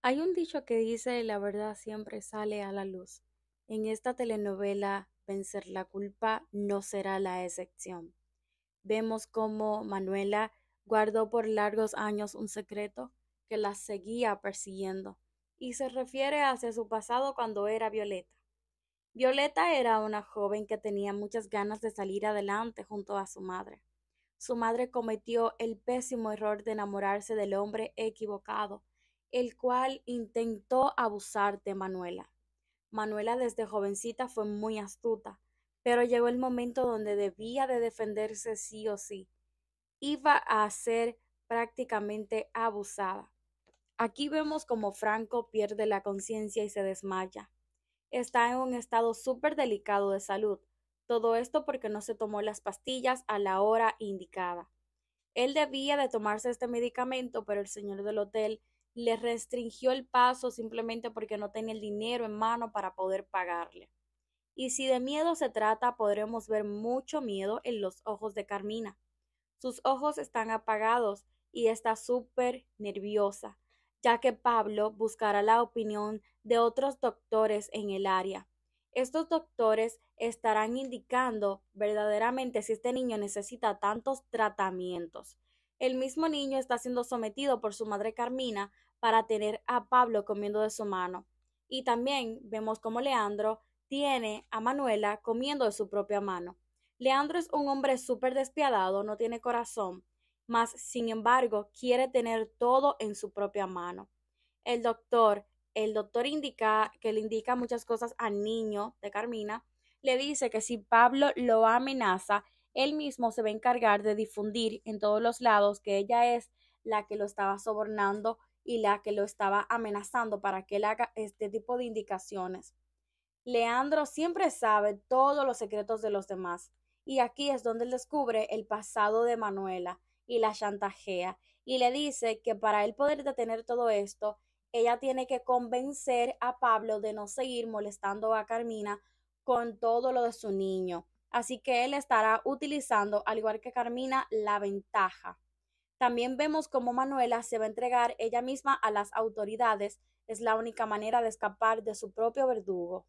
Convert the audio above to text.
Hay un dicho que dice la verdad siempre sale a la luz. En esta telenovela Vencer la culpa no será la excepción. Vemos cómo Manuela guardó por largos años un secreto que la seguía persiguiendo y se refiere hacia su pasado cuando era Violeta. Violeta era una joven que tenía muchas ganas de salir adelante junto a su madre. Su madre cometió el pésimo error de enamorarse del hombre equivocado el cual intentó abusar de Manuela. Manuela desde jovencita fue muy astuta, pero llegó el momento donde debía de defenderse sí o sí. Iba a ser prácticamente abusada. Aquí vemos como Franco pierde la conciencia y se desmaya. Está en un estado súper delicado de salud. Todo esto porque no se tomó las pastillas a la hora indicada. Él debía de tomarse este medicamento, pero el señor del hotel le restringió el paso simplemente porque no tenía el dinero en mano para poder pagarle. Y si de miedo se trata, podremos ver mucho miedo en los ojos de Carmina. Sus ojos están apagados y está súper nerviosa, ya que Pablo buscará la opinión de otros doctores en el área. Estos doctores estarán indicando verdaderamente si este niño necesita tantos tratamientos el mismo niño está siendo sometido por su madre Carmina para tener a Pablo comiendo de su mano. Y también vemos como Leandro tiene a Manuela comiendo de su propia mano. Leandro es un hombre súper despiadado, no tiene corazón, mas sin embargo quiere tener todo en su propia mano. El doctor, el doctor indica que le indica muchas cosas al niño de Carmina, le dice que si Pablo lo amenaza, él mismo se va a encargar de difundir en todos los lados que ella es la que lo estaba sobornando y la que lo estaba amenazando para que él haga este tipo de indicaciones. Leandro siempre sabe todos los secretos de los demás y aquí es donde él descubre el pasado de Manuela y la chantajea y le dice que para él poder detener todo esto, ella tiene que convencer a Pablo de no seguir molestando a Carmina con todo lo de su niño Así que él estará utilizando, al igual que Carmina, la ventaja. También vemos cómo Manuela se va a entregar ella misma a las autoridades. Es la única manera de escapar de su propio verdugo.